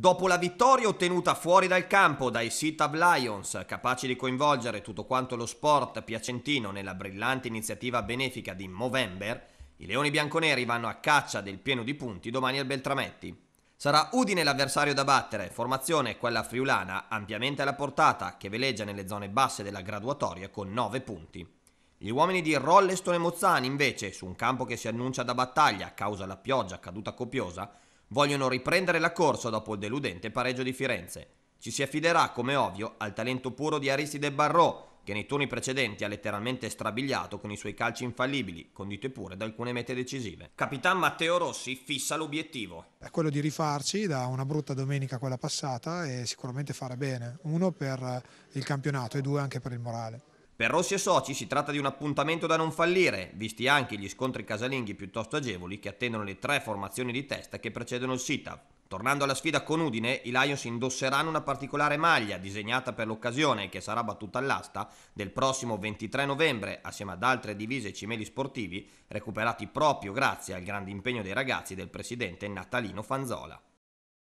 Dopo la vittoria ottenuta fuori dal campo dai Sitab Lions, capaci di coinvolgere tutto quanto lo sport piacentino nella brillante iniziativa benefica di Movember, i leoni bianconeri vanno a caccia del pieno di punti domani al Beltrametti. Sarà Udine l'avversario da battere, formazione quella friulana ampiamente alla portata che veleggia nelle zone basse della graduatoria con 9 punti. Gli uomini di Rolleston e Mozzani invece, su un campo che si annuncia da battaglia a causa della pioggia caduta copiosa, vogliono riprendere la corsa dopo il deludente pareggio di Firenze. Ci si affiderà, come ovvio, al talento puro di Aristide Barrot, che nei turni precedenti ha letteralmente strabiliato con i suoi calci infallibili, condite pure da alcune mete decisive. Capitan Matteo Rossi fissa l'obiettivo. È quello di rifarci da una brutta domenica quella passata e sicuramente fare bene, uno per il campionato e due anche per il morale. Per Rossi e Soci si tratta di un appuntamento da non fallire, visti anche gli scontri casalinghi piuttosto agevoli che attendono le tre formazioni di testa che precedono il SITAV. Tornando alla sfida con Udine, i Lions indosseranno una particolare maglia disegnata per l'occasione che sarà battuta all'asta del prossimo 23 novembre assieme ad altre divise e cimeli sportivi recuperati proprio grazie al grande impegno dei ragazzi del presidente Natalino Fanzola.